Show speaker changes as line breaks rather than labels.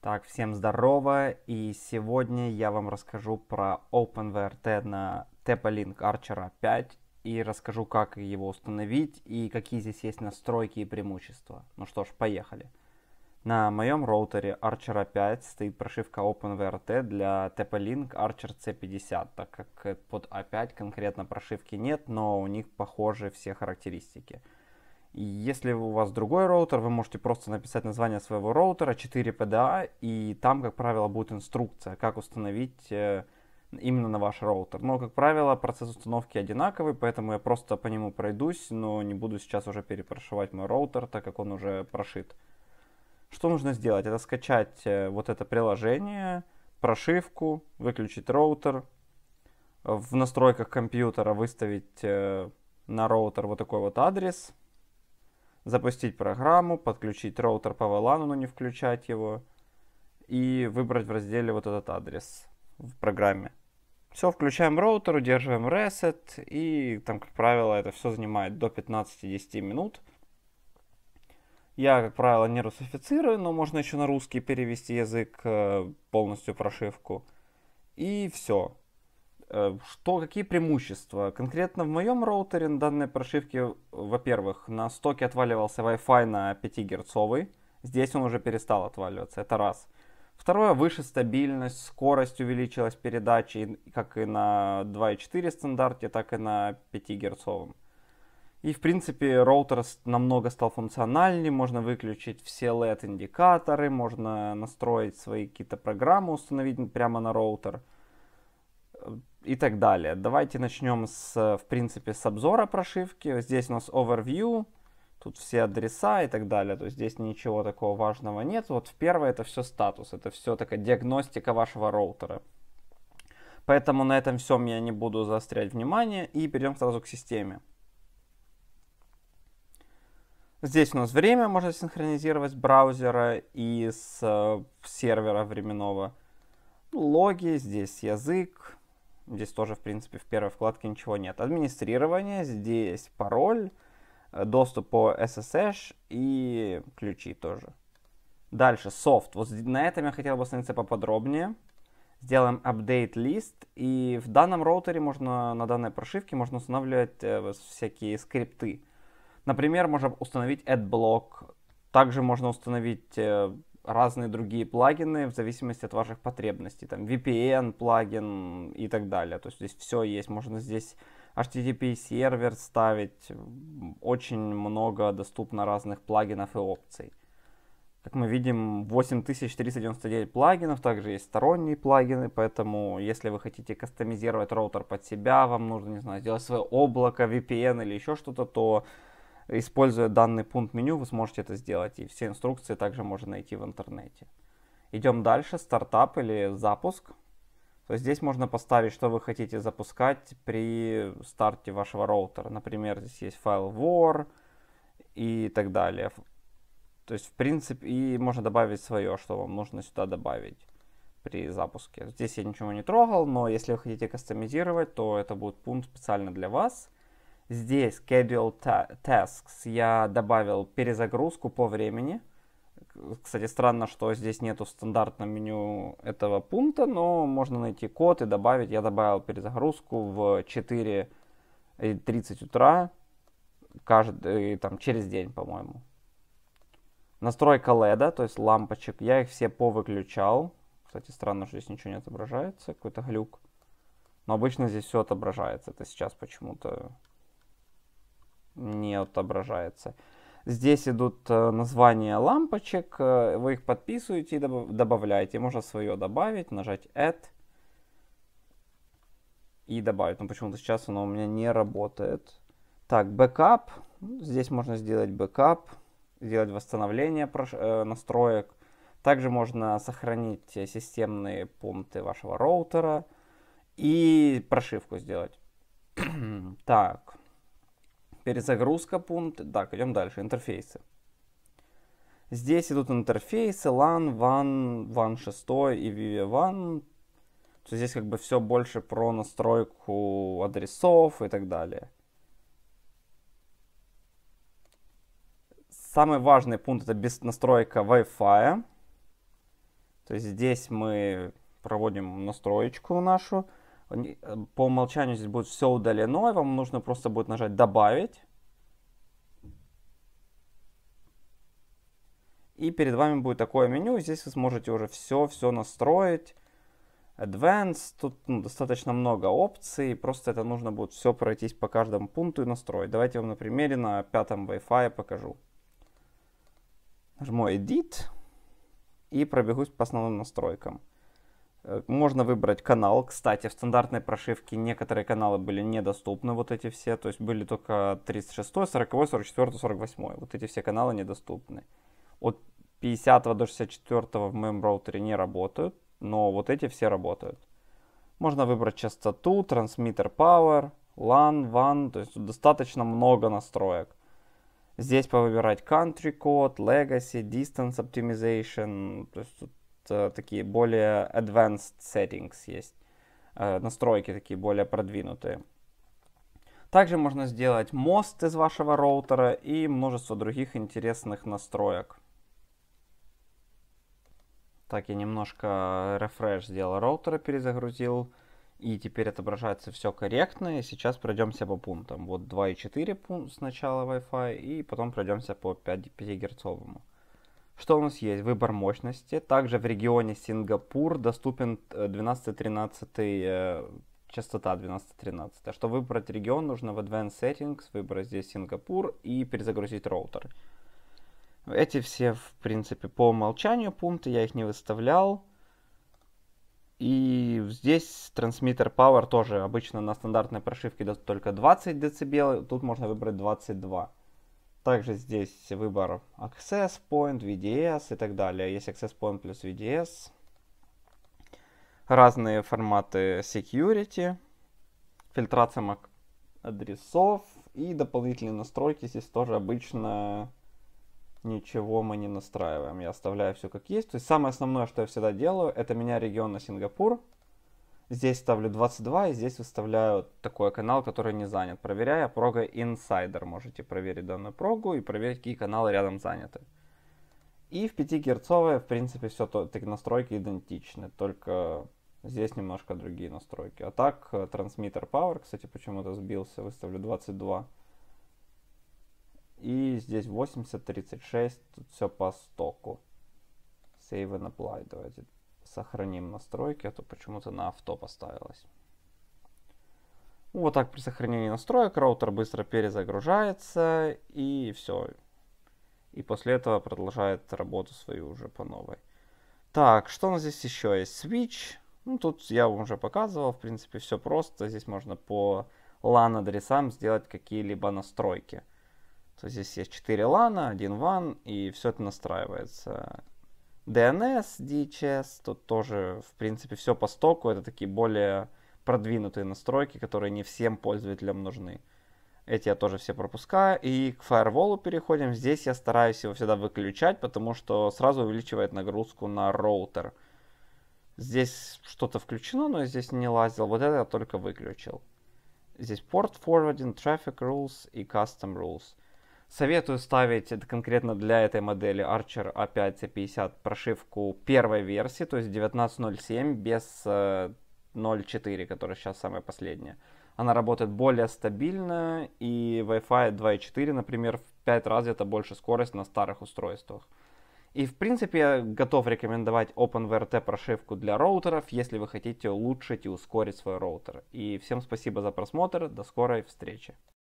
Так, всем здорово, и сегодня я вам расскажу про OpenVRT на TP-Link Archer 5 а и расскажу, как его установить и какие здесь есть настройки и преимущества. Ну что ж, поехали. На моем роутере Archer 5 а стоит прошивка OpenVRT для TP-Link Archer C50, так как под A5 а конкретно прошивки нет, но у них похожи все характеристики – если у вас другой роутер, вы можете просто написать название своего роутера 4PDA, а, и там, как правило, будет инструкция, как установить э, именно на ваш роутер. Но, как правило, процесс установки одинаковый, поэтому я просто по нему пройдусь, но не буду сейчас уже перепрошивать мой роутер, так как он уже прошит. Что нужно сделать? Это скачать э, вот это приложение, прошивку, выключить роутер, в настройках компьютера выставить э, на роутер вот такой вот адрес – запустить программу, подключить роутер по VLAN, но не включать его, и выбрать в разделе вот этот адрес в программе. Все, включаем роутер, удерживаем reset, и там, как правило, это все занимает до 15-10 минут. Я, как правило, не русифицирую, но можно еще на русский перевести язык, э, полностью прошивку. И все. Э, что, какие преимущества? Конкретно в моем роутере данной прошивки, во-первых, на стоке отваливался Wi-Fi на 5 герцовый. Здесь он уже перестал отваливаться, это раз. Второе, выше стабильность, скорость увеличилась передачи как и на 2.4 стандарте, так и на 5 герцовом. И в принципе роутер намного стал функциональнее, можно выключить все LED-индикаторы, можно настроить свои какие-то программы, установить прямо на роутер и так далее. Давайте начнем с, в принципе, с обзора прошивки. Здесь у нас overview, тут все адреса и так далее. То есть здесь ничего такого важного нет. Вот в первое это все статус, это все такая диагностика вашего роутера. Поэтому на этом всем я не буду заострять внимание и перейдем сразу к системе. Здесь у нас время можно синхронизировать с браузера и с э, сервера временного. Логи, здесь язык, Здесь тоже, в принципе, в первой вкладке ничего нет. Администрирование, здесь пароль, э, доступ по SSH и ключи тоже. Дальше, софт. Вот на этом я хотел бы остановиться поподробнее. Сделаем update list. И в данном роутере можно, на данной прошивке можно устанавливать э, всякие скрипты. Например, можно установить adblock. Также можно установить э, разные другие плагины в зависимости от ваших потребностей. Там VPN плагин и так далее. То есть здесь все есть. Можно здесь HTTP сервер ставить. Очень много доступно разных плагинов и опций. Как мы видим, 8399 плагинов, также есть сторонние плагины, поэтому если вы хотите кастомизировать роутер под себя, вам нужно, не знаю, сделать свое облако, VPN или еще что-то, то, то Используя данный пункт меню, вы сможете это сделать. И все инструкции также можно найти в интернете. Идем дальше. Стартап или запуск. То есть здесь можно поставить, что вы хотите запускать при старте вашего роутера. Например, здесь есть файл war и так далее. То есть, в принципе, и можно добавить свое, что вам нужно сюда добавить при запуске. Здесь я ничего не трогал, но если вы хотите кастомизировать, то это будет пункт специально для вас. Здесь schedule tasks я добавил перезагрузку по времени. Кстати, странно, что здесь нету в стандартном меню этого пункта, но можно найти код и добавить. Я добавил перезагрузку в 4.30 утра каждый, там, через день, по-моему. Настройка LED, то есть лампочек, я их все повыключал. Кстати, странно, что здесь ничего не отображается, какой-то глюк. Но обычно здесь все отображается. Это сейчас почему-то не отображается. Здесь идут э, названия лампочек, э, вы их подписываете и добавляете. Можно свое добавить, нажать Add и добавить. Но почему-то сейчас оно у меня не работает. Так, backup Здесь можно сделать backup, сделать восстановление э, настроек. Также можно сохранить системные пункты вашего роутера и прошивку сделать. так, перезагрузка пункт. Так, идем дальше. Интерфейсы. Здесь идут интерфейсы, LAN, WAN, WAN 6 и VVWAN. То здесь как бы все больше про настройку адресов и так далее. Самый важный пункт это без настройка Wi-Fi. То есть здесь мы проводим настроечку нашу. Э, по умолчанию здесь будет все удалено, и вам нужно просто будет нажать «Добавить». И перед вами будет такое меню, здесь вы сможете уже все-все настроить. Advanced, тут ну, достаточно много опций, просто это нужно будет все пройтись по каждому пункту и настроить. Давайте я вам на примере на пятом Wi-Fi покажу. Нажму Edit и пробегусь по основным настройкам. Можно выбрать канал. Кстати, в стандартной прошивке некоторые каналы были недоступны, вот эти все. То есть были только 36, 40, 44, 48. Вот эти все каналы недоступны. От 50 до 64 в моем роутере не работают, но вот эти все работают. Можно выбрать частоту, трансмиттер power, LAN, WAN, то есть достаточно много настроек. Здесь повыбирать country code, legacy, distance optimization, то есть Э, такие более advanced settings есть, э, настройки такие более продвинутые. Также можно сделать мост из вашего роутера и множество других интересных настроек. Так, я немножко э, рефреш сделал роутера, перезагрузил. И теперь отображается все корректно. И сейчас пройдемся по пунктам. Вот 2,4 пункт сначала Wi-Fi, и потом пройдемся по 5, 5 герцовому. Что у нас есть? Выбор мощности. Также в регионе Сингапур доступен 12-13 э, э, частота 12-13. чтобы выбрать регион, нужно в Advanced Settings выбрать здесь Сингапур и перезагрузить роутер. Эти все, в принципе, по умолчанию пункты, я их не выставлял. И здесь трансмиттер Power тоже обычно на стандартной прошивке только 20 дБ, тут можно выбрать 22. Также здесь выбор Access Point, VDS и так далее. Есть Access Point плюс VDS. Разные форматы security, фильтрация MAC адресов и дополнительные настройки. Здесь тоже обычно ничего мы не настраиваем. Я оставляю все как есть. То есть самое основное, что я всегда делаю, это меня регион на Сингапур. Здесь ставлю 22 и здесь выставляю такой канал, который не занят. Проверяя прога Insider, можете проверить данную прогу и проверить, какие каналы рядом заняты. И в 5 герцовой, в принципе, все то, так, настройки идентичны, только здесь немножко другие настройки. А так, э, трансмиттер Power, кстати, почему-то сбился, выставлю 22. И здесь 80, 36, тут все по стоку. Save and apply, давайте Сохраним настройки, а то почему-то на авто поставилось. Вот так при сохранении настроек роутер быстро перезагружается и все. И после этого продолжает работу свою уже по новой. Так, что у нас здесь еще есть? Switch. Ну, тут я вам уже показывал, в принципе, все просто. Здесь можно по LAN-адресам сделать какие-либо настройки. То есть здесь есть 4 LAN, 1 WAN, и все это настраивается. DNS, DHS, тут тоже, в принципе, все по стоку. Это такие более продвинутые настройки, которые не всем пользователям нужны. Эти я тоже все пропускаю. И к Firewall переходим. Здесь я стараюсь его всегда выключать, потому что сразу увеличивает нагрузку на роутер. Здесь что-то включено, но я здесь не лазил. Вот это я только выключил. Здесь порт forwarding, traffic rules и custom rules – Советую ставить это конкретно для этой модели Archer A5 а C50 прошивку первой версии, то есть 19.07 без 0.4, э, которая сейчас самая последняя. Она работает более стабильно, и Wi-Fi 2.4, например, в 5 раз это больше скорость на старых устройствах. И в принципе я готов рекомендовать OpenVRT прошивку для роутеров, если вы хотите улучшить и ускорить свой роутер. И всем спасибо за просмотр, до скорой встречи.